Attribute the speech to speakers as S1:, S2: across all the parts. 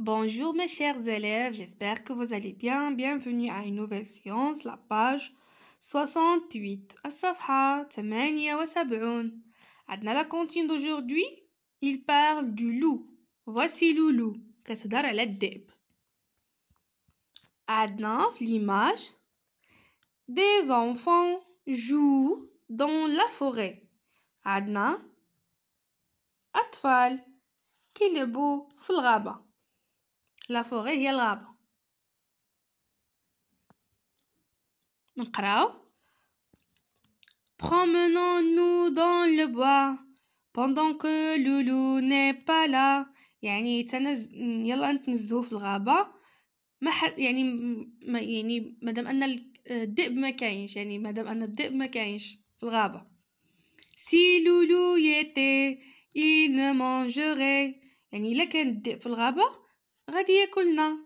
S1: Bonjour mes chers élèves, j'espère que vous allez bien. Bienvenue à une nouvelle séance, la page 68. wa 78. Adna la continue d'aujourd'hui, il parle du loup. Voici le loup. Kassadar على Adna l'image des enfants jouent dans la forêt. Adna Atval كيلعبوا beau لا فوغي هي الغابة نقراو Promenons-nous dans le bois pendant que Loulou n'est pas là. يعني تنز... يلا نتنزلو في الغابة ما حد يعني ما يعني مادام أن الذئب ما كاينش يعني مادام أن الذئب ما كاينش في الغابة سي لولو يتي il ne mangerait يعني إلا كان الذئب في الغابة غادي ياكلنا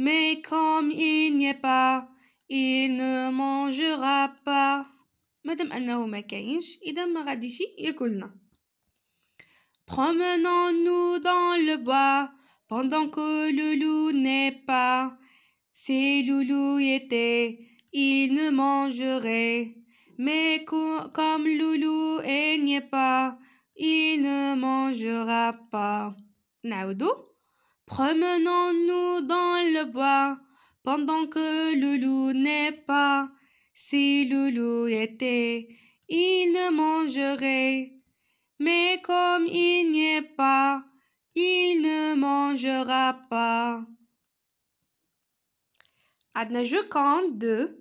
S1: Mais comme il n'y est pas, il ne mangera pas. Madame Anna ما et إذا ما et Promenons-nous dans le bois pendant que le n'est pas. Si le loup était, il ne mangerait. Mais comme le loup n'y est pas, il ne mangera pas. Naudo? Promenons-nous dans le bois pendant que loup n'est pas. Si Loulou était, il ne mangerait. Mais comme il n'y est pas, il ne mangera pas. Adnage compte de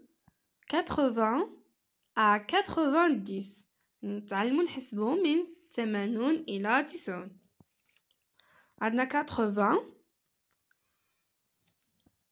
S1: 80 à 90. نتعلمو 80 à 90. 80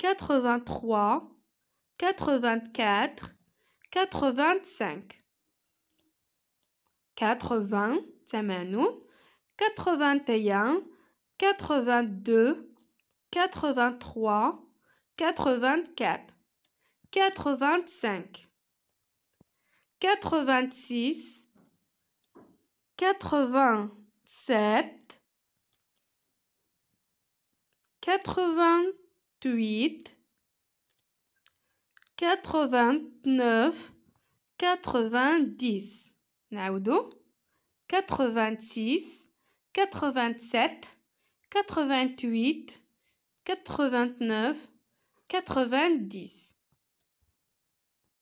S1: 83, 84, 85. 80, 81, 82, 83, 84, 85. 86, 87, 80 quatre-vingt-neuf, quatre-vingt-dix. Naudo, quatre-vingt-six, quatre-vingt-sept, quatre-vingt-huit, quatre-vingt-neuf, quatre-vingt-dix.